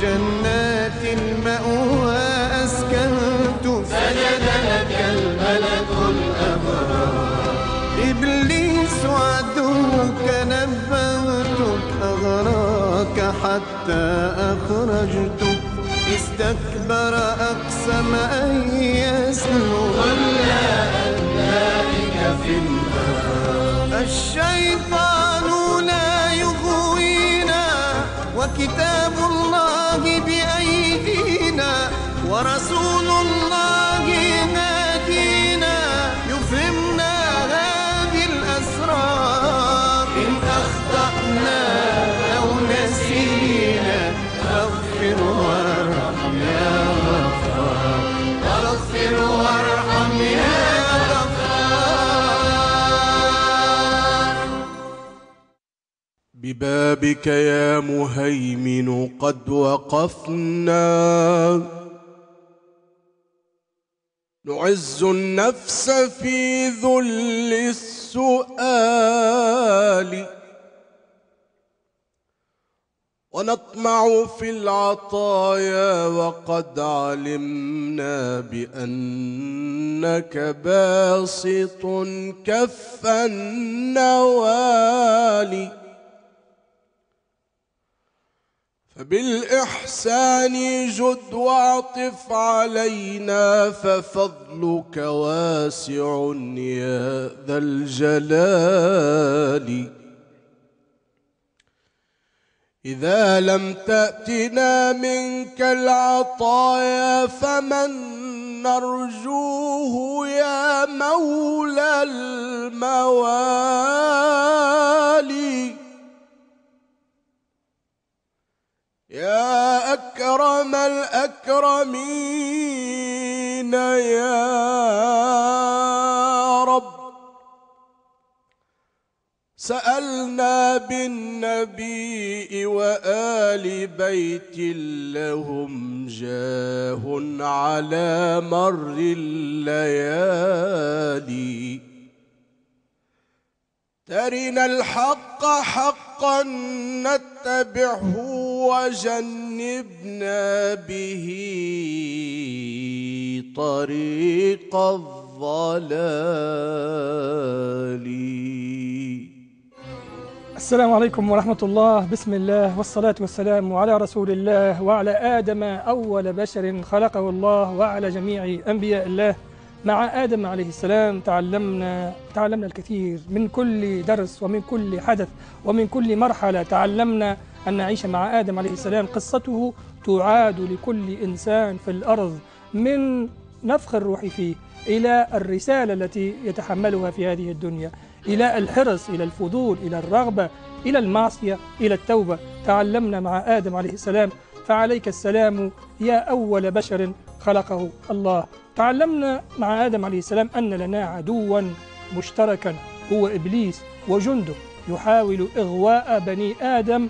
جنات المأوى أسكنت سجد لك الملك الأبرار إبليس عدوك نبهتك أغراك حتى أخرجتك استكبر أقسم أن يسلو ولا أدنائك في النار الشيطان لا يغوينا وكتاب ورسول الله نادينا يفهمنا هذه الأسرار إن أخطأنا أو نسينا فاغفر وارحم يا غفار اغفر وارحم يا غفار ببابك يا مهيمن قد وقفنا نعز النفس في ذل السؤال ونطمع في العطايا وقد علمنا بانك باسط كف النوالي بالإحسان جد واعطف علينا ففضلك واسع يا ذا الجلال إذا لم تأتنا منك العطايا فمن نرجوه يا مولى الموالي يا أكرم الأكرمين يا رب سألنا بالنبي وآل بيت لهم جاه على مر الليالي ترنا الحق حقا نتبعه وجنبنا به طريق الضلال السلام عليكم ورحمة الله بسم الله والصلاة والسلام على رسول الله وعلى آدم أول بشر خلقه الله وعلى جميع أنبياء الله مع آدم عليه السلام تعلمنا تعلمنا الكثير من كل درس ومن كل حدث ومن كل مرحلة تعلمنا أن نعيش مع آدم عليه السلام قصته تعاد لكل إنسان في الأرض من نفخ الروح فيه إلى الرسالة التي يتحملها في هذه الدنيا إلى الحرص إلى الفضول إلى الرغبة إلى المعصية إلى التوبة تعلمنا مع آدم عليه السلام فعليك السلام يا أول بشر خلقه الله تعلمنا مع آدم عليه السلام أن لنا عدوا مشتركا هو إبليس وجنده يحاول إغواء بني آدم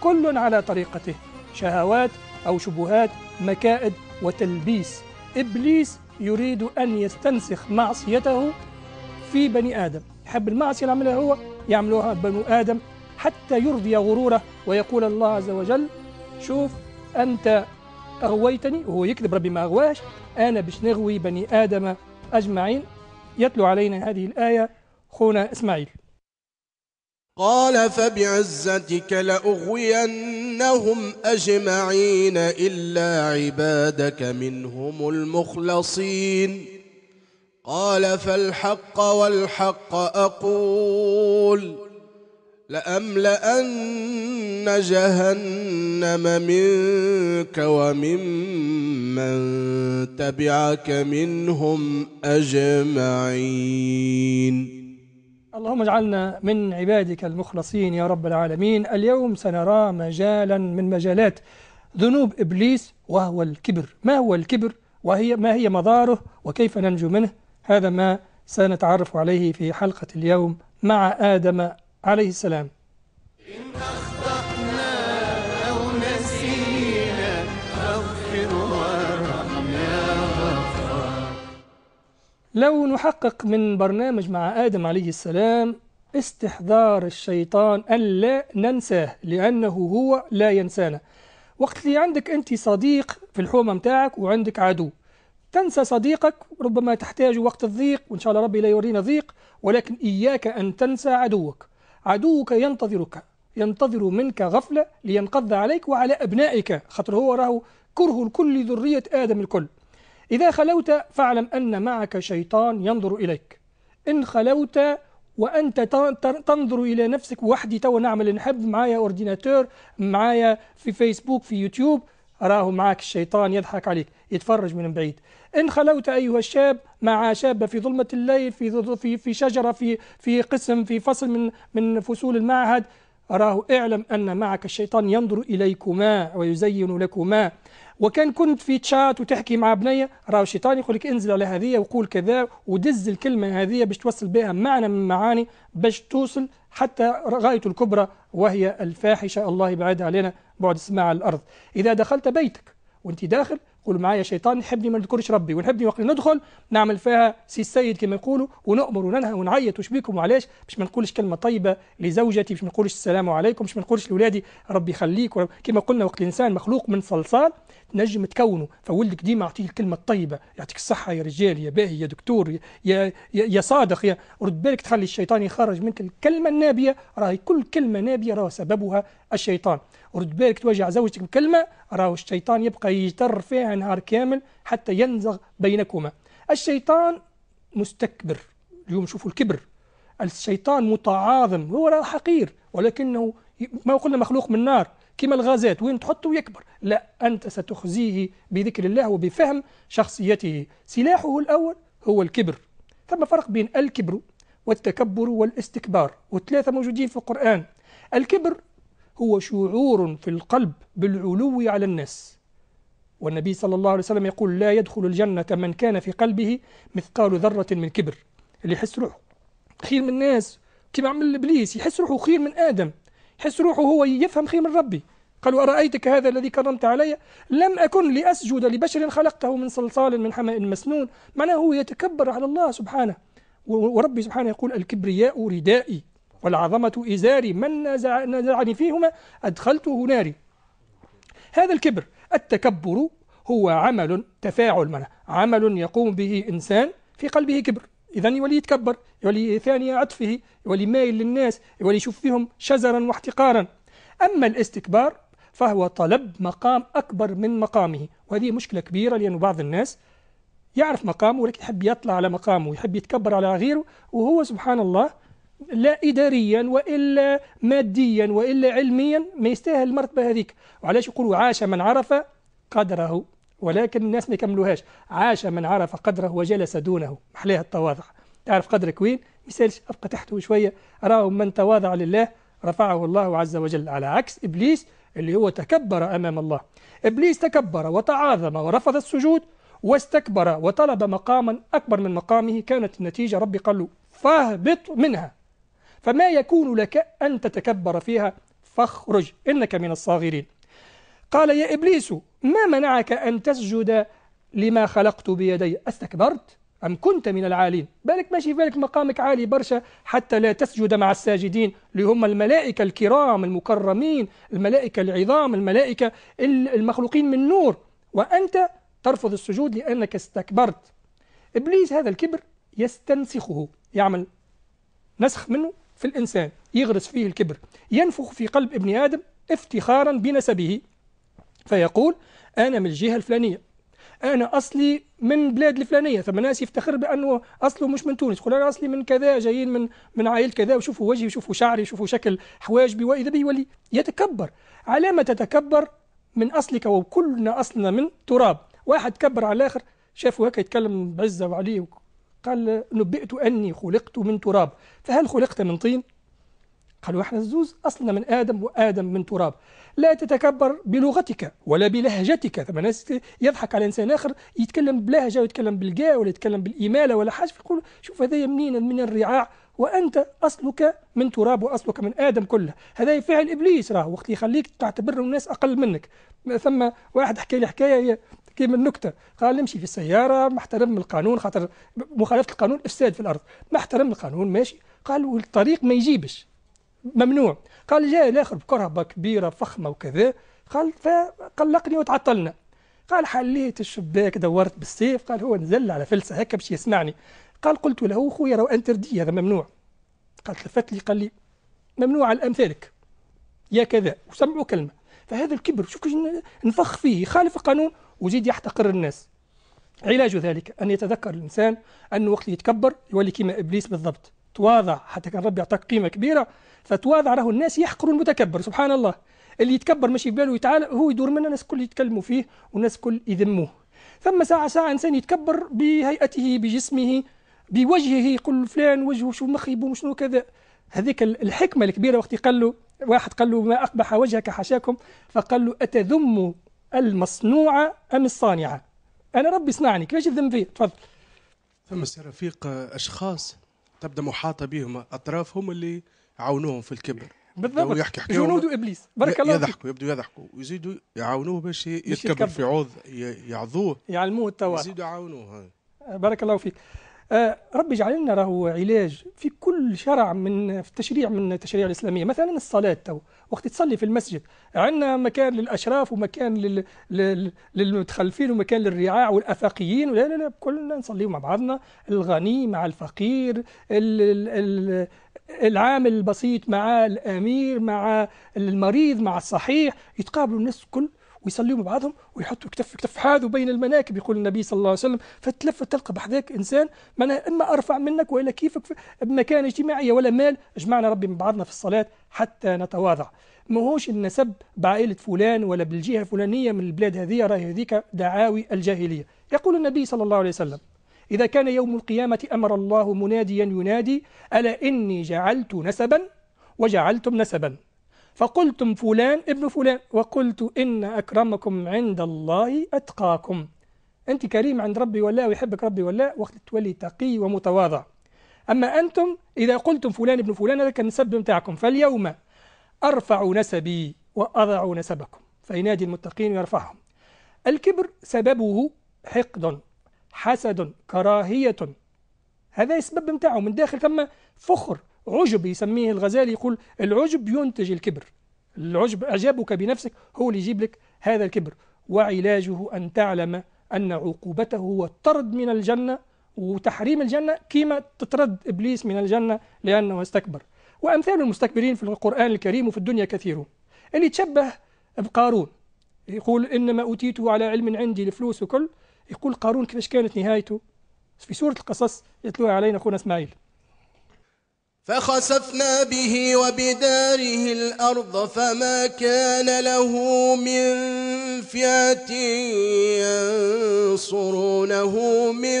كل على طريقته شهوات أو شبهات مكائد وتلبيس إبليس يريد أن يستنسخ معصيته في بني آدم يحب المعصية اللي عملها هو يعملوها بنو آدم حتى يرضي غروره ويقول الله عز وجل شوف أنت أغويتني وهو يكذب ربي ما أغواش أنا باش نغوي بني آدم أجمعين يتلو علينا هذه الآية خونا إسماعيل قال فبعزتك لأغوينهم أجمعين إلا عبادك منهم المخلصين قال فالحق والحق أقول لأملأن جهنم منك وممن من تبعك منهم أجمعين اللهم اجعلنا من عبادك المخلصين يا رب العالمين اليوم سنرى مجالا من مجالات ذنوب إبليس وهو الكبر ما هو الكبر وهي ما هي مضاره وكيف ننجو منه هذا ما سنتعرف عليه في حلقة اليوم مع آدم عليه السلام إن أخطأنا أو نسينا فاغفر وارحمنا غفار لو نحقق من برنامج مع آدم عليه السلام استحضار الشيطان ألا ننساه لأنه هو لا ينسانا وقت اللي عندك أنت صديق في الحومة متاعك وعندك عدو تنسى صديقك ربما تحتاج وقت الضيق وإن شاء الله ربي لا يورينا ضيق ولكن إياك أن تنسى عدوك عدوك ينتظرك ينتظر منك غفلة لينقض عليك وعلى أبنائك خطر هو راه كره الكل ذرية آدم الكل إذا خلوت فاعلم أن معك شيطان ينظر إليك إن خلوت وانت تنظر الى نفسك وحدي تو نعمل نحب معايا اورديناتور معايا في فيسبوك في يوتيوب راه معك الشيطان يضحك عليك يتفرج من بعيد إن خلوت أيها الشاب مع شابة في ظلمة الليل في في في شجرة في في قسم في فصل من من فصول المعهد أراه اعلم أن معك الشيطان ينظر إليكما ويزين لكما وكان كنت في تشات وتحكي مع بنية راه الشيطان يقول لك انزل على هذه وقول كذا ودز الكلمة هذه باش توصل بها معنى من معاني باش توصل حتى غايته الكبرى وهي الفاحشة الله يبعدها علينا بعد السماء على الأرض إذا دخلت بيتك وانت داخل قول معايا شيطان يحبني ما نذكرش ربي ونحبني وقت ندخل نعمل فيها سي السيد كما يقولوا ونؤمر وننهى ونعيط وش بيكم وعلاش باش ما نقولش كلمه طيبه لزوجتي باش ما نقولش السلام عليكم باش ما نقولش لاولادي ربي يخليك كما قلنا وقت الانسان مخلوق من صلصال تنجم تكونه فولدك ديما يعطيك الكلمه الطيبه يعطيك الصحه يا رجال يا باهي يا دكتور يا يا, يا صادق يا رد بالك تخلي الشيطان يخرج منك الكلمه النابيه راهي كل كلمه نابيه راهو سببها الشيطان رد بالك توجع زوجتك بكلمه راهو الشيطان يبقى يجتر فيها نهار كامل حتى ينزغ بينكما الشيطان مستكبر اليوم شوفوا الكبر الشيطان متعاظم هو حقير ولكنه ما قلنا مخلوق من نار كما الغازات وين تحطه يكبر لا أنت ستخزيه بذكر الله وبفهم شخصيته سلاحه الأول هو الكبر ثم فرق بين الكبر والتكبر والاستكبار والثلاثة موجودين في القرآن الكبر هو شعور في القلب بالعلو على الناس والنبي صلى الله عليه وسلم يقول لا يدخل الجنة من كان في قلبه مثقال ذرة من كبر اللي يحس روحه خير من الناس كما عمل إبليس يحس روحه خير من آدم يحس روحه هو يفهم خير من ربي قالوا أرأيتك هذا الذي كرمت علي لم أكن لأسجد لبشر خلقته من صلصال من حماء مسنون معناه هو يتكبر على الله سبحانه وربي سبحانه يقول الكبرياء ردائي والعظمة إزاري من نزع نزعني فيهما أدخلته ناري هذا الكبر التكبر هو عمل تفاعل منه عمل يقوم به إنسان في قلبه كبر إذا يولي يتكبر يولي ثاني عطفه يولي مايل للناس يولي يشوف فيهم شزرا واحتقارا أما الاستكبار فهو طلب مقام أكبر من مقامه وهذه مشكلة كبيرة لأن بعض الناس يعرف مقامه ولكن يحب يطلع على مقامه ويحب يتكبر على غيره وهو سبحان الله لا إداريا وإلا ماديا وإلا علميا ما يستاهل المرتبة هذيك وعلاش يقولوا عاش من عرف قدره ولكن الناس ما يكملوهاش عاش من عرف قدره وجلس دونه محليها التواضع تعرف قدرك وين مثالش أبقى تحته شوية راه من تواضع لله رفعه الله عز وجل على عكس إبليس اللي هو تكبر أمام الله إبليس تكبر وتعاظم ورفض السجود واستكبر وطلب مقاما أكبر من مقامه كانت النتيجة ربي قال له فاهبط منها فما يكون لك أن تتكبر فيها فاخرج إنك من الصاغرين قال يا إبليس ما منعك أن تسجد لما خلقت بيدي استكبرت أم كنت من العالين بالك ماشي بالك مقامك عالي برشا حتى لا تسجد مع الساجدين اللي هم الملائكة الكرام المكرمين الملائكة العظام الملائكة المخلوقين من نور وأنت ترفض السجود لأنك استكبرت إبليس هذا الكبر يستنسخه يعمل نسخ منه في الإنسان يغرس فيه الكبر ينفخ في قلب ابن آدم افتخارا بنسبه فيقول أنا من الجهة الفلانية انا اصلي من بلاد الفلانيه ثم ناس يفتخر بانه اصله مش من تونس يقول انا اصلي من كذا جايين من من عائله كذا وشوفوا وجهي وشوفوا شعري وشوفوا شكل حواجبي واذا بي ولي يتكبر علامه تتكبر من اصلك وكلنا اصلنا من تراب واحد كبر على الاخر شافوا هكا يتكلم بعزه وعليه قال نبئت اني خلقت من تراب فهل خلقت من طين قالوا احنا الزوز أصلنا من آدم وآدم من تراب لا تتكبر بلغتك ولا بلهجتك ثم ناس يضحك على إنسان آخر يتكلم بلهجة ويتكلم بالقاء ولا يتكلم بالإمالة ولا حاجة يقول شوف هذا منين من الرعاع وأنت أصلك من تراب وأصلك من آدم كله هذا فعل إبليس راه وقت يخليك تعتبر الناس أقل منك ثم واحد حكى لي حكاية هي كيما النكته قال نمشي في السياره محترم القانون خاطر مخالفه القانون افساد في الارض محترم القانون ماشي قال والطريق ما يجيبش ممنوع قال جاء الاخر بكرهبه كبيره فخمه وكذا قال فقلقني وتعطلنا قال حليت الشباك دورت بالسيف قال هو نزل على فلسه هكا باش يسمعني قال قلت له خويا راه انت ردي هذا ممنوع قال تلفت لي قال لي ممنوع على امثالك يا كذا وسمعوا كلمه فهذا الكبر شوف كيفاش نفخ فيه يخالف القانون ويزيد يحتقر الناس علاج ذلك ان يتذكر الانسان انه وقت يتكبر يولي كما ابليس بالضبط تواضع حتى كان ربي يعطيك قيمه كبيره فتواضع راهو الناس يحقروا المتكبر سبحان الله اللي يتكبر ماشي في باله تعالى هو يدور منه الناس الكل يتكلموا فيه والناس الكل يذموه ثم ساعه ساعه انسان يتكبر بهيئته بجسمه بوجهه يقول فلان وجهه شو مخيبه وشنو كذا هذيك الحكمه الكبيره وقت قال له واحد قال له ما اقبح وجهك حشاكم فقال له اتذم المصنوع ام الصانعه انا ربي صنعني كيفاش الذم فيه تفضل ثم رفيق اشخاص تبدا محاطه بهم اطراف هم اللي عاونوهم في الكبر بالضبط يحكي حكي جنود ابليس بارك الله يضحكوا يبدوا يضحكوا ويزيدوا يعاونوه باش يتكبر في عوض يعظوه يعلموه التواضع يزيدوا يعاونوه بارك الله فيك آه، رب اجعل لنا راهو علاج في كل شرع من في التشريع من التشريع الاسلاميه مثلا الصلاه تو وقت تصلي في المسجد عندنا مكان للاشراف ومكان لل... لل... للمتخلفين ومكان للرعاع والافاقيين ولا لا لا كلنا نصليو مع بعضنا الغني مع الفقير ال... ال... العامل البسيط مع الامير مع المريض مع الصحيح يتقابلوا الناس كل ويصليوا مع بعضهم ويحطوا كتف كتف حاذوا بين المناكب يقول النبي صلى الله عليه وسلم فتلفت تلقى بحذاك انسان معناها اما ارفع منك والا كيفك بمكانه اجتماعيه ولا مال اجمعنا ربي من بعضنا في الصلاه حتى نتواضع ماهوش النسب بعائله فلان ولا بالجهه الفلانيه من البلاد هذه راهي هذيك دعاوي الجاهليه يقول النبي صلى الله عليه وسلم إذا كان يوم القيامة أمر الله مناديا ينادي ألا إني جعلت نسبا وجعلتم نسبا فقلتم فلان ابن فلان وقلت إن أكرمكم عند الله أتقاكم أنت كريم عند ربي ولا ويحبك ربي ولا وقت تولي تقي ومتواضع أما أنتم إذا قلتم فلان ابن فلان هذا كان النسب متاعكم فاليوم أرفع نسبي وأضع نسبكم فينادي المتقين ويرفعهم الكبر سببه حقد حسد كراهية هذا السبب متاعه من داخل ثم فخر عجب يسميه الغزالي يقول العجب ينتج الكبر العجب أعجابك بنفسك هو اللي يجيب لك هذا الكبر وعلاجه أن تعلم أن عقوبته هو الطرد من الجنة وتحريم الجنة كما تطرد إبليس من الجنة لأنه استكبر وأمثال المستكبرين في القرآن الكريم وفي الدنيا كثيرون اللي تشبه بقارون يقول إنما أوتيته على علم عندي الفلوس وكل يقول قارون كيفاش كانت نهايته في سورة القصص يتلوها علينا أخونا إسماعيل فخسفنا به وبداره الأرض فما كان له من فئة ينصرونه من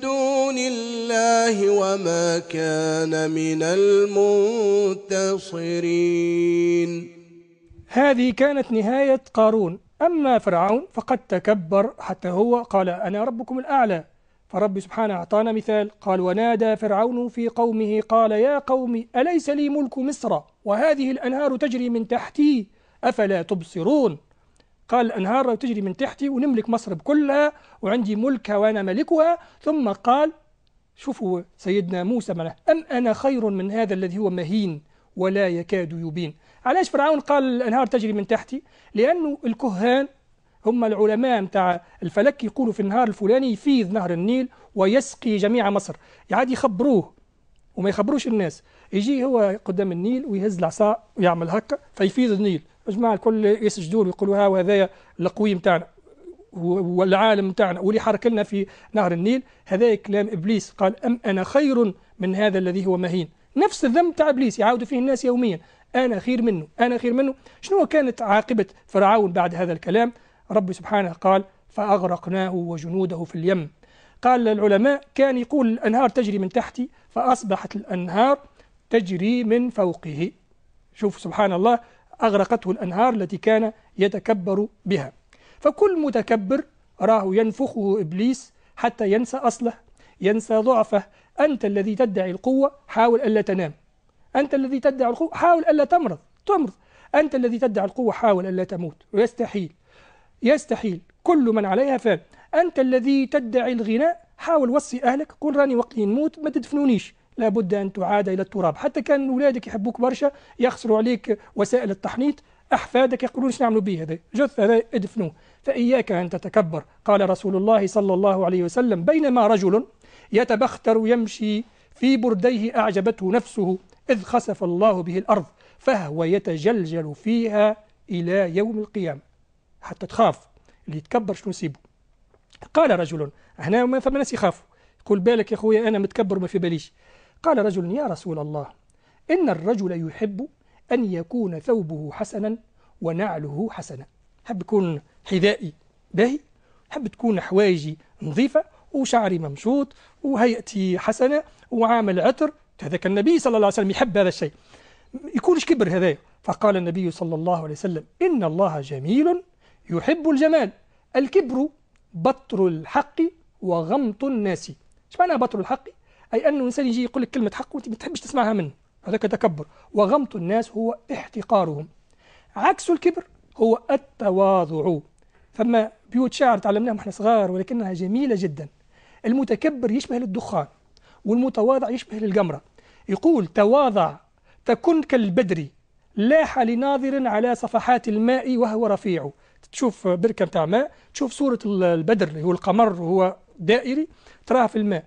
دون الله وما كان من المنتصرين هذه كانت نهاية قارون أما فرعون فقد تكبر حتى هو قال أنا ربكم الأعلى فرب سبحانه أعطانا مثال قال ونادى فرعون في قومه قال يا قوم أليس لي ملك مصر وهذه الأنهار تجري من تحتي أفلا تبصرون قال الأنهار تجري من تحتي ونملك مصر بكلها وعندي ملكها وأنا ملكها ثم قال شوفوا سيدنا موسى معنا أم أنا خير من هذا الذي هو مهين ولا يكاد يبين علاش فرعون قال الأنهار تجري من تحتي لأنه الكهان هم العلماء نتاع الفلك يقولوا في النهار الفلاني يفيض نهر النيل ويسقي جميع مصر يعاد يخبروه وما يخبروش الناس يجي هو قدام النيل ويهز العصا ويعمل هكا فيفيض النيل الجماعه الكل يسجدوا ويقولوا ها وهذا القوي نتاعنا والعالم نتاعنا واللي حرك لنا في نهر النيل هذا كلام ابليس قال ام انا خير من هذا الذي هو مهين نفس الذنب تاع ابليس يعاود فيه الناس يوميا انا خير منه انا خير منه شنو كانت عاقبه فرعون بعد هذا الكلام رب سبحانه قال فأغرقناه وجنوده في اليم قال العلماء كان يقول الأنهار تجري من تحتي فأصبحت الأنهار تجري من فوقه شوف سبحان الله أغرقته الأنهار التي كان يتكبر بها فكل متكبر راه ينفخه إبليس حتى ينسى أصله ينسى ضعفه أنت الذي تدعي القوة حاول ألا تنام أنت الذي تدعي القوة حاول ألا تمرض تمرض أنت الذي تدعي القوة حاول ألا تموت ويستحيل يستحيل كل من عليها فان أنت الذي تدعي الغناء حاول وصي أهلك قل راني وقت نموت ما تدفنونيش لابد أن تعاد إلى التراب حتى كان أولادك يحبوك برشا يخسروا عليك وسائل التحنيط أحفادك يقولون شنو نعملوا به هذا جث هذا ادفنوه فإياك أن تتكبر قال رسول الله صلى الله عليه وسلم بينما رجل يتبختر يمشي في برديه أعجبته نفسه إذ خسف الله به الأرض فهو يتجلجل فيها إلى يوم القيامة حتى تخاف اللي يتكبر شنو يسيبه قال رجل هنا ما فما ناس يخافوا قل بالك يا خويا أنا متكبر وما في باليش قال رجل يا رسول الله إن الرجل يحب أن يكون ثوبه حسنا ونعله حسنا حب يكون حذائي باهي حب تكون حوايجي نظيفة وشعري ممشوط وهيئتي حسنة وعامل عطر هذاك النبي صلى الله عليه وسلم يحب هذا الشيء يكونش كبر هذا فقال النبي صلى الله عليه وسلم إن الله جميل يحب الجمال الكبر بطر الحق وغمط الناس ايش معنى بطر الحق اي انه انسان يجي يقول لك كلمه حق وانت ما تحبش تسمعها منه هذاك تكبر وغمط الناس هو احتقارهم عكس الكبر هو التواضع فما بيوت شعر تعلمناها واحنا صغار ولكنها جميله جدا المتكبر يشبه للدخان والمتواضع يشبه للقمره يقول تواضع تكن كالبدر لاح لناظر على صفحات الماء وهو رفيع تشوف بركة نتاع ماء تشوف صورة البدر اللي هو القمر هو دائري تراه في الماء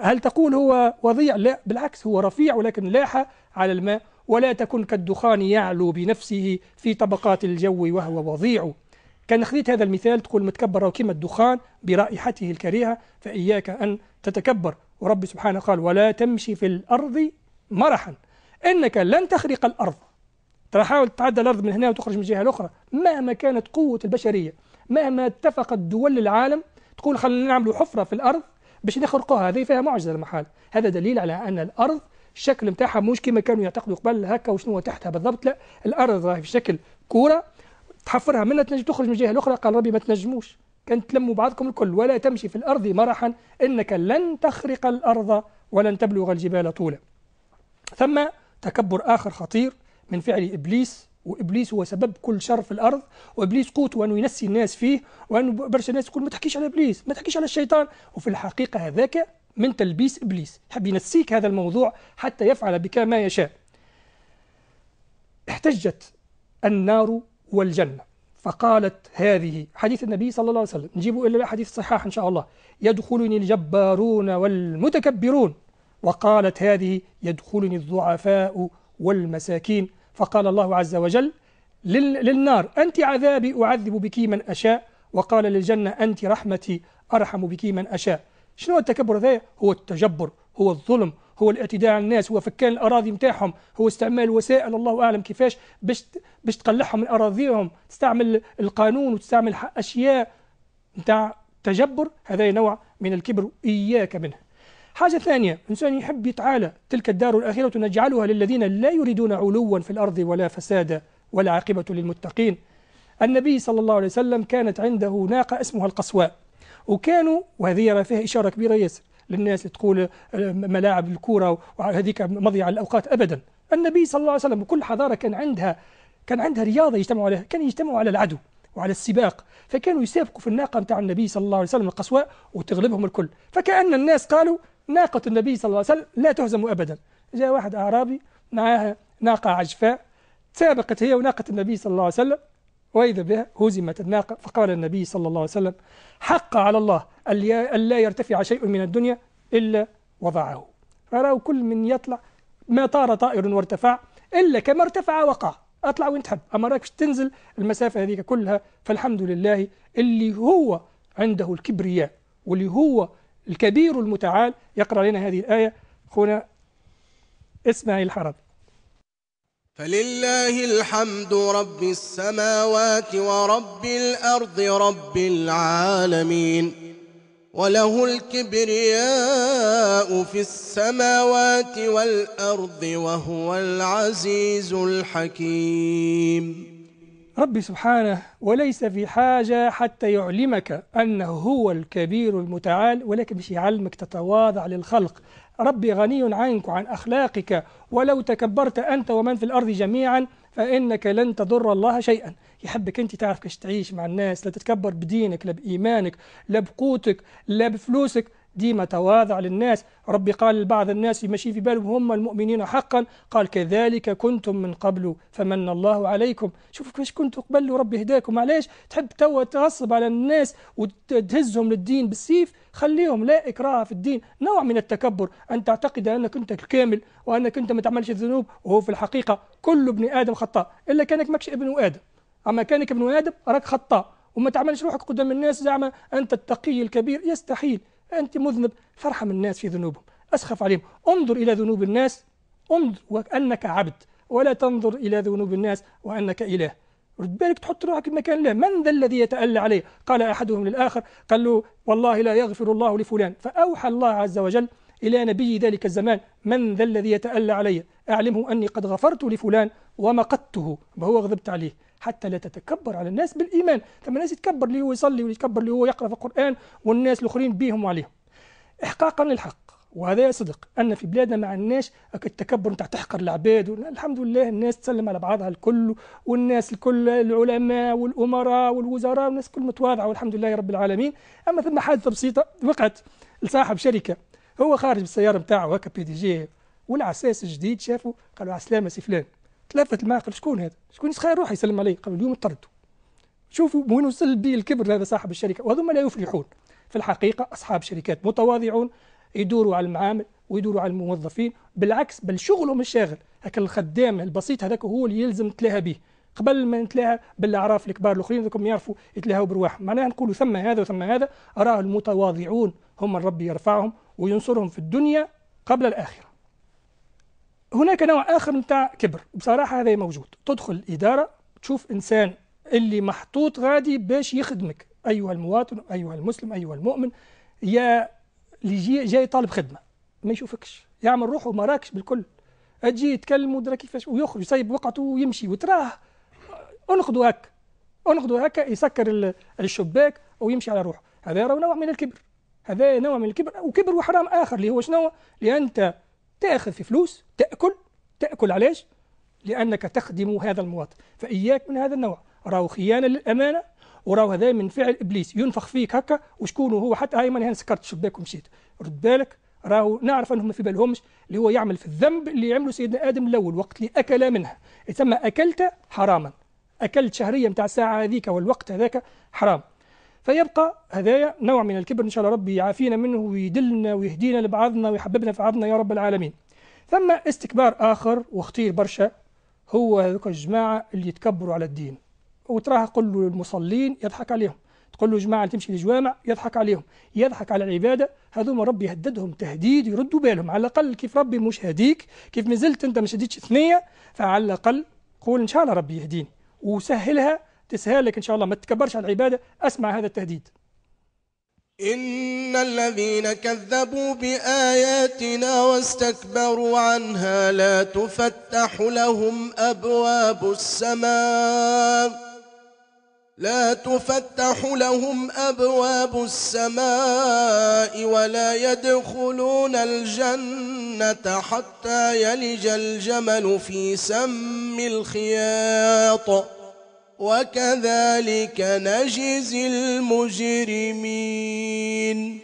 هل تقول هو وضيع لا بالعكس هو رفيع ولكن لاح على الماء ولا تكن كالدخان يعلو بنفسه في طبقات الجو وهو وضيع كان خذيت هذا المثال تقول متكبر كما الدخان برائحته الكريهة فإياك أن تتكبر ورب سبحانه قال ولا تمشي في الأرض مرحا إنك لن تخرق الأرض تحاول تتعدى الأرض من هنا وتخرج من الجهة الأخرى مهما كانت قوة البشرية مهما اتفقت دول العالم تقول خلينا نعملوا حفرة في الأرض باش نخرقوها هذه فيها معجزة المحال هذا دليل على أن الأرض الشكل نتاعها مش كما كانوا يعتقدوا قبل هكا وشنو تحتها بالضبط لا الأرض راهي في شكل كورة تحفرها منها تنجم تخرج من الجهة الأخرى قال ربي ما تنجموش كان تلموا بعضكم الكل ولا تمشي في الأرض مرحا إنك لن تخرق الأرض ولن تبلغ الجبال طولا ثم تكبر آخر خطير من فعل إبليس وابليس هو سبب كل شر في الارض وابليس قوته انه ينسي الناس فيه وانه برشا ناس يقول ما تحكيش على ابليس ما تحكيش على الشيطان وفي الحقيقه هذاك من تلبيس ابليس يحب ينسيك هذا الموضوع حتى يفعل بك ما يشاء احتجت النار والجنه فقالت هذه حديث النبي صلى الله عليه وسلم نجيبوا الى الحديث الصحاح ان شاء الله يدخلني الجبارون والمتكبرون وقالت هذه يدخلني الضعفاء والمساكين فقال الله عز وجل للنار أنت عذابي أعذب بك من أشاء وقال للجنة أنت رحمتي أرحم بك من أشاء شنو التكبر ذا هو التجبر هو الظلم هو الاعتداء على الناس هو فكان الأراضي متاعهم هو استعمال وسائل الله أعلم كيفاش باش باش تقلعهم من أراضيهم تستعمل القانون وتستعمل أشياء متاع تجبر هذا نوع من الكبر إياك منه حاجة ثانية إنسان يحب يتعالى تلك الدار الآخرة نجعلها للذين لا يريدون علوا في الأرض ولا فسادا والعاقبة للمتقين النبي صلى الله عليه وسلم كانت عنده ناقة اسمها القصواء وكانوا وهذه يرى فيها إشارة كبيرة ياسر للناس اللي تقول آه، ملاعب الكورة وهذيك مضيعة الأوقات أبدا النبي صلى الله عليه وسلم وكل حضارة كان عندها كان عندها رياضة يجتمعوا عليها كان يجتمعوا على العدو وعلى السباق فكانوا يسابقوا في الناقة نتاع النبي صلى الله عليه وسلم القصواء وتغلبهم الكل فكأن الناس قالوا ناقة النبي صلى الله عليه وسلم لا تهزم أبدا جاء واحد أعرابي معاها ناقة عجفاء سابقت هي وناقة النبي صلى الله عليه وسلم وإذا بها هزمت الناقة فقال النبي صلى الله عليه وسلم حق على الله ألا يرتفع شيء من الدنيا إلا وضعه فرأوا كل من يطلع ما طار طائر وارتفع إلا كما ارتفع وقع اطلع وين تحب اما راكش تنزل المسافه هذيك كلها فالحمد لله اللي هو عنده الكبرياء واللي هو الكبير المتعال يقرا لنا هذه الايه خونا اسماعيل الحربي فلله الحمد رب السماوات ورب الارض رب العالمين وله الكبرياء في السماوات والأرض وهو العزيز الحكيم ربي سبحانه وليس في حاجة حتى يعلمك أنه هو الكبير المتعال ولكن مش يعلمك تتواضع للخلق ربي غني عنك وعن أخلاقك ولو تكبرت أنت ومن في الأرض جميعا فإنك لن تضر الله شيئا يحبك أنت تعرف كيف تعيش مع الناس لا تتكبر بدينك لا بإيمانك لا بقوتك لا بفلوسك ديما تواضع للناس ربي قال لبعض الناس يمشي في بالهم هم المؤمنين حقا قال كذلك كنتم من قبل فمن الله عليكم شوفوا كيفاش كنتوا قبل وربي هداكم علاش تحب توا تعصب على الناس وتهزهم للدين بالسيف خليهم لا إكراه في الدين نوع من التكبر أن تعتقد أنك أنت الكامل وأنك أنت ما تعملش الذنوب وهو في الحقيقة كل ابن آدم خطاء إلا كانك ماكش ابن آدم أما كانك ابن آدم راك خطاء وما تعملش روحك قدام الناس زعما أنت التقي الكبير يستحيل أنت مذنب فارحم الناس في ذنوبهم أسخف عليهم انظر إلى ذنوب الناس انظر وأنك عبد ولا تنظر إلى ذنوب الناس وأنك إله رد بالك تحط روحك مكان الله من ذا الذي يتألى عليه قال أحدهم للآخر قال له والله لا يغفر الله لفلان فأوحى الله عز وجل إلى نبي ذلك الزمان من ذا الذي يتألى علي أعلمه أني قد غفرت لفلان ومقدته وهو غضبت عليه حتى لا تتكبر على الناس بالإيمان ثم الناس يتكبر اللي هو يصلي ويتكبر اللي هو يقرأ في القرآن والناس الآخرين بيهم وعليهم إحقاقا للحق وهذا صدق أن في بلادنا ما عندناش التكبر نتاع تحقر العباد الحمد لله الناس تسلم على بعضها الكل والناس الكل العلماء والأمراء والوزراء والناس كل متواضعة والحمد لله رب العالمين أما ثم حادثة بسيطة وقعت لصاحب شركة هو خارج بالسيارة نتاعو هكا بي دي جي والعساس الجديد شافوا قالوا على السلامة سي فلان تلفت المعقل شكون هذا شكون يسخي روحه يسلم عليه قبل اليوم طردته شوفوا وين وصل بي الكبر هذا صاحب الشركه وهذوما لا يفلحون في الحقيقه اصحاب شركات متواضعون يدوروا على المعامل ويدوروا على الموظفين بالعكس بل شغلهم الشاغل هكا الخدام البسيط هذاك هو اللي يلزم تلاها به قبل ما نتلاها بالاعراف الكبار الاخرين ذوكم يعرفوا يتلاهوا برواحهم معناها نقولوا ثم هذا وثم هذا اراه المتواضعون هم الرب يرفعهم وينصرهم في الدنيا قبل الاخره هناك نوع آخر نتاع كبر بصراحة هذا موجود تدخل الإدارة تشوف إنسان اللي محطوط غادي باش يخدمك أيها المواطن أيها المسلم أيها المؤمن يا اللي جاي طالب خدمة ما يشوفكش يعمل روحه ما راكش بالكل اجي يتكلم ودرا كيفاش ويخرج يسيب وقته ويمشي وتراه انقضوا هكا انقضوا هكا يسكر الشباك ويمشي على روحه هذا نوع من الكبر هذا نوع من الكبر وكبر وحرام اخر اللي هو شنو اللي انت تاخذ في فلوس تاكل تاكل علاش لانك تخدم هذا المواطن فاياك من هذا النوع راهو خيانه للامانه وراهو هذا من فعل ابليس ينفخ فيك هكا وشكون هو حتى هاي ماني سكرت الشباك ومشيت رد بالك راهو نعرف انهم في بالهمش اللي هو يعمل في الذنب اللي عمله سيدنا ادم الاول وقت اللي اكل منها ثم اكلت حراما اكلت شهريه نتاع الساعه هذيك والوقت هذاك حرام فيبقى هدايا نوع من الكبر ان شاء الله ربي يعافينا منه ويدلنا ويهدينا لبعضنا ويحببنا في بعضنا يا رب العالمين ثم استكبار اخر وخطير برشا هو هذوك الجماعه اللي يتكبروا على الدين وتراه تقول له المصلين يضحك عليهم تقول له جماعه تمشي للجوامع يضحك عليهم يضحك على العباده هذوما ربي يهددهم تهديد يردوا بالهم على الاقل كيف ربي مش هديك كيف ما زلت انت ما شديتش ثنيه فعلى الاقل قول ان شاء الله ربي يهديني وسهلها تسهالك إن شاء الله ما تتكبرش على العبادة أسمع هذا التهديد إن الذين كذبوا بآياتنا واستكبروا عنها لا تفتح لهم أبواب السماء لا تفتح لهم أبواب السماء ولا يدخلون الجنة حتى يلج الجمل في سم الخياط وكذلك نجزي المجرمين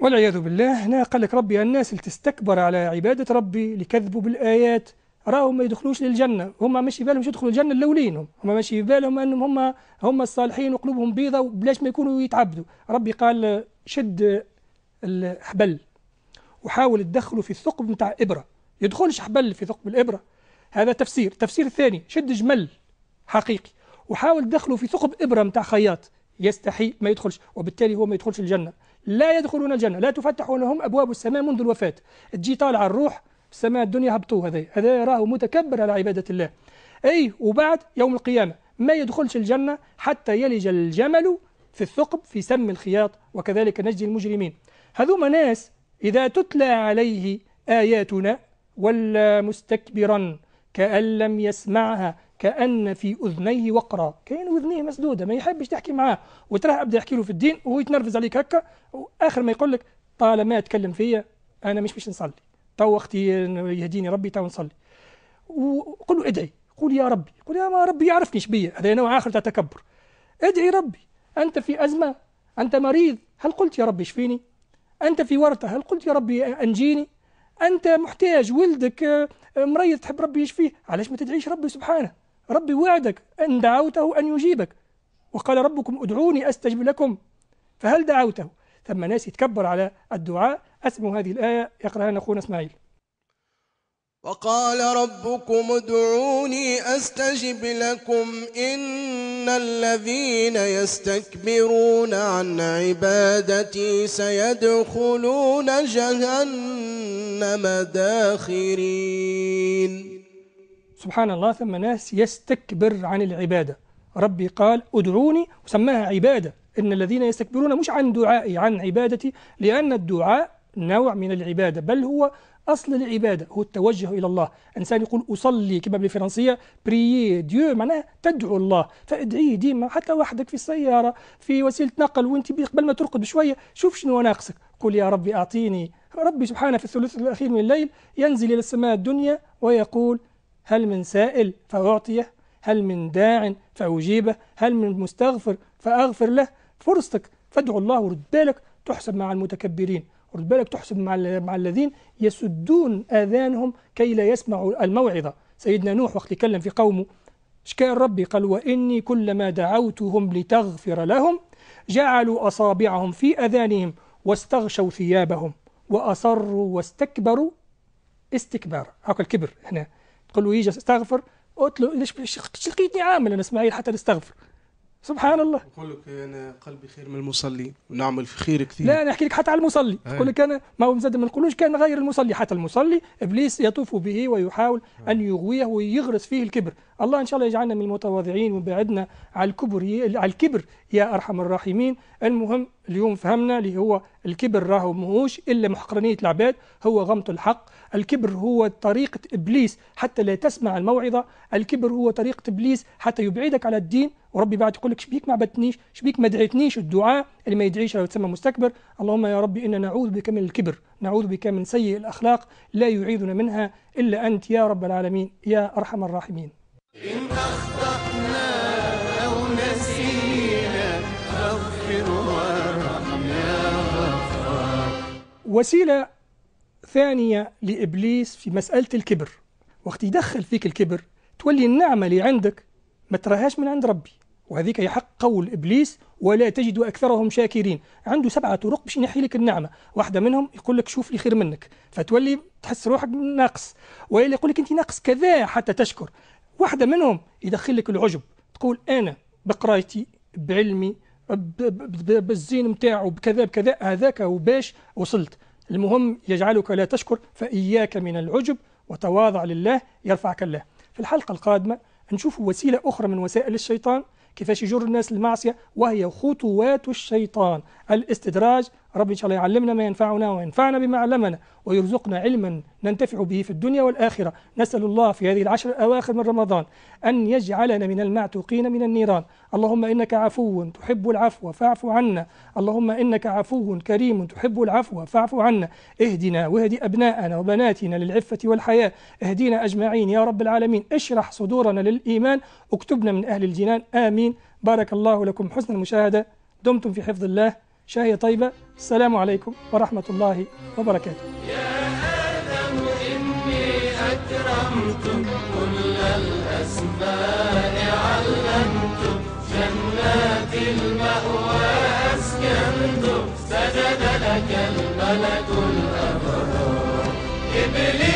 والعياذ بالله هنا قال لك ربي الناس اللي تستكبر على عبادة ربي اللي كذبوا بالآيات راهم ما يدخلوش للجنة هم ماشي في بالهم مش يدخلوا الجنة اللولين هم ماشي في بالهم أنهم هم هم الصالحين وقلوبهم بيضة وبلاش ما يكونوا يتعبدوا ربي قال شد الحبل وحاول تدخله في الثقب نتاع إبرة يدخلش حبل في ثقب الإبرة هذا تفسير تفسير الثاني شد جمل حقيقي وحاول دخله في ثقب إبرة متاع خياط يستحي ما يدخلش وبالتالي هو ما يدخلش الجنة لا يدخلون الجنة لا تفتح لهم أبواب السماء منذ الوفاة تجي طالعة الروح السماء الدنيا هبطوه هذا هذا راه متكبر على عبادة الله أي وبعد يوم القيامة ما يدخلش الجنة حتى يلج الجمل في الثقب في سم الخياط وكذلك نجي المجرمين هذوما ناس إذا تتلى عليه آياتنا ولا مستكبرا كأن لم يسمعها كأن في أذنيه وقرا كأن أذنيه مسدودة ما يحبش تحكي معاه وتراه أبدأ يحكي له في الدين وهو يتنرفز عليك هكا وآخر ما يقول لك طالما أتكلم فيا أنا مش باش نصلي تو اختي يهديني ربي تو نصلي وقل له ادعي قول يا ربي قول يا ما ربي يعرفني شبيه هذا نوع آخر تاع تكبر ادعي ربي أنت في أزمة أنت مريض هل قلت يا ربي شفيني أنت في ورطة هل قلت يا ربي أنجيني أنت محتاج ولدك آه، مريض تحب ربي يشفيه علاش ما تدعيش ربي سبحانه ربي وعدك أن دعوته أن يجيبك وقال ربكم ادعوني أستجب لكم فهل دعوته ثم ناس يتكبر على الدعاء أسموا هذه الآية يقرأها أخونا إسماعيل وقال ربكم ادعوني استجب لكم ان الذين يستكبرون عن عبادتي سيدخلون جهنم داخرين سبحان الله ثم ناس يستكبر عن العبادة ربي قال ادعوني وسماها عبادة إن الذين يستكبرون مش عن دعائي عن عبادتي لأن الدعاء نوع من العبادة بل هو أصل العبادة هو التوجه إلى الله إنسان يقول أصلي كما بالفرنسية بريي ديو معناها تدعو الله فادعيه ديما حتى وحدك في السيارة في وسيلة نقل وانت قبل ما ترقد بشوية شوف شنو ناقصك قل يا ربي أعطيني ربي سبحانه في الثلث الأخير من الليل ينزل إلى السماء الدنيا ويقول هل من سائل فأعطيه هل من داع فأجيبه هل من مستغفر فأغفر له فرصتك فادعو الله ورد بالك تحسب مع المتكبرين ورد بالك تحسب مع, مع الذين يسدون آذانهم كي لا يسمعوا الموعظة سيدنا نوح وقت تكلم في قومه اشكال ربي قال وإني كلما دعوتهم لتغفر لهم جعلوا أصابعهم في أذانهم واستغشوا ثيابهم وأصروا واستكبروا استكبارا هكذا الكبر هنا قال له يجي استغفر قلت له ليش لقيتني عامل انا اسماعيل حتى نستغفر سبحان الله يقول لك انا قلبي خير من المصلي ونعمل في خير كثير لا انا احكي لك حتى على المصلي يقول لك انا ما هو مزاد ما نقولوش كان غير المصلي حتى المصلي ابليس يطوف به ويحاول هاي. ان يغويه ويغرس فيه الكبر الله ان شاء الله يجعلنا من المتواضعين ويبعدنا على الكبر على الكبر يا ارحم الراحمين المهم اليوم فهمنا اللي هو الكبر راهو ماهوش الا محقرنيه العباد هو غمط الحق الكبر هو طريقه ابليس حتى لا تسمع الموعظه الكبر هو طريقه ابليس حتى يبعدك على الدين وربي بعد يقول لك شبيك ما عبدتنيش شبيك ما دعيتنيش الدعاء اللي ما يدعيش راهو تسمى مستكبر اللهم يا ربي انا نعوذ بك من الكبر نعوذ بك من سيء الاخلاق لا يعيذنا منها الا انت يا رب العالمين يا ارحم الراحمين إن أخطأنا وسيلة ثانية لإبليس في مسألة الكبر وقت يدخل فيك الكبر تولي النعمة اللي عندك ما تراهاش من عند ربي وهذيك هي حق قول إبليس ولا تجد أكثرهم شاكرين عنده سبعة طرق باش ينحي لك النعمة واحدة منهم يقول لك شوف لي خير منك فتولي تحس روحك ناقص وإلا يقول لك أنت ناقص كذا حتى تشكر واحدة منهم يدخل لك العجب تقول أنا بقرايتي بعلمي بالزين متاعه بكذا بكذا هذاك وباش وصلت المهم يجعلك لا تشكر فإياك من العجب وتواضع لله يرفعك الله في الحلقة القادمة نشوف وسيلة أخرى من وسائل الشيطان كيفاش يجر الناس للمعصية وهي خطوات الشيطان الاستدراج رب إن شاء الله يعلمنا ما ينفعنا وينفعنا بما علمنا ويرزقنا علما ننتفع به في الدنيا والآخرة نسأل الله في هذه العشر الأواخر من رمضان أن يجعلنا من المعتوقين من النيران اللهم إنك عفو تحب العفو فاعف عنا اللهم إنك عفو كريم تحب العفو فاعف عنا اهدنا واهد أبناءنا وبناتنا للعفة والحياة اهدينا أجمعين يا رب العالمين اشرح صدورنا للإيمان اكتبنا من أهل الجنان آمين بارك الله لكم حسن المشاهدة دمتم في حفظ الله شهية طيبة السلام عليكم ورحمة الله وبركاته يا آدم إني أكرمتك كل الأسماء علمتك جنات المأوى أسكنتك سجد لك الملك الأبرار إبليس